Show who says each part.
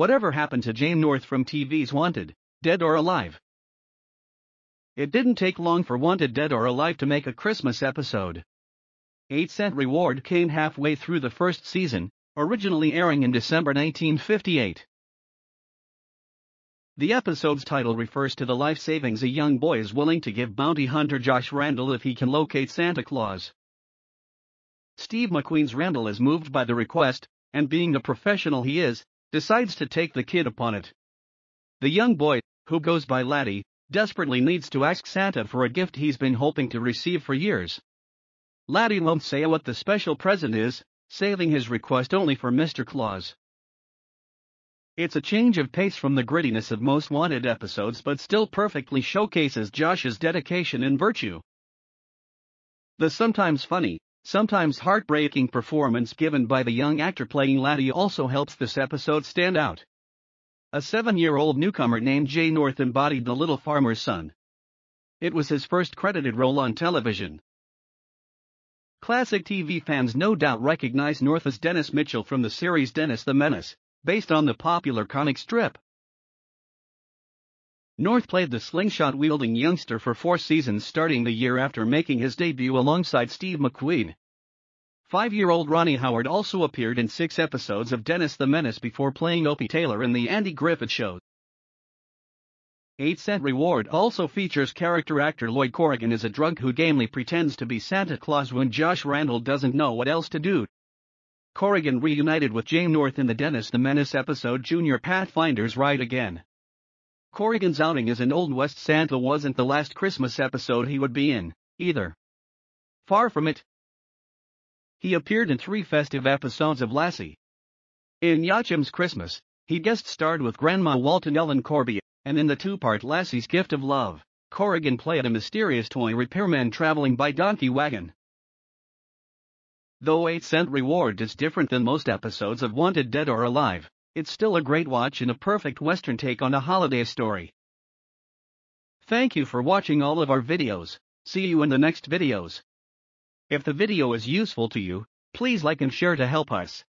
Speaker 1: Whatever happened to Jane North from TV's Wanted, Dead or Alive? It didn't take long for Wanted Dead or Alive to make a Christmas episode. 8 Cent Reward came halfway through the first season, originally airing in December 1958. The episode's title refers to the life savings a young boy is willing to give bounty hunter Josh Randall if he can locate Santa Claus. Steve McQueen's Randall is moved by the request, and being the professional he is, decides to take the kid upon it. The young boy, who goes by Laddie, desperately needs to ask Santa for a gift he's been hoping to receive for years. Laddie won't say what the special present is, saving his request only for Mr. Claus. It's a change of pace from the grittiness of most wanted episodes but still perfectly showcases Josh's dedication and virtue. The sometimes funny, Sometimes heartbreaking performance given by the young actor playing Laddie also helps this episode stand out. A seven-year-old newcomer named Jay North embodied the little farmer's son. It was his first credited role on television. Classic TV fans no doubt recognize North as Dennis Mitchell from the series Dennis the Menace, based on the popular comic strip. North played the slingshot-wielding youngster for four seasons starting the year after making his debut alongside Steve McQueen. Five-year-old Ronnie Howard also appeared in six episodes of Dennis the Menace before playing Opie Taylor in The Andy Griffith Show. 8 Cent Reward also features character actor Lloyd Corrigan as a drunk who gamely pretends to be Santa Claus when Josh Randall doesn't know what else to do. Corrigan reunited with Jane North in the Dennis the Menace episode Junior Pathfinders Ride Again. Corrigan's outing as an Old West Santa wasn't the last Christmas episode he would be in, either. Far from it. He appeared in three festive episodes of Lassie. In Yachim's Christmas, he guest starred with Grandma Walton Ellen Corby, and in the two-part Lassie's Gift of Love, Corrigan played a mysterious toy repairman traveling by donkey wagon. Though 8 Cent Reward is different than most episodes of Wanted Dead or Alive, it's still a great watch and a perfect western take on a holiday story. Thank you for watching all of our videos, see you in the next videos. If the video is useful to you, please like and share to help us.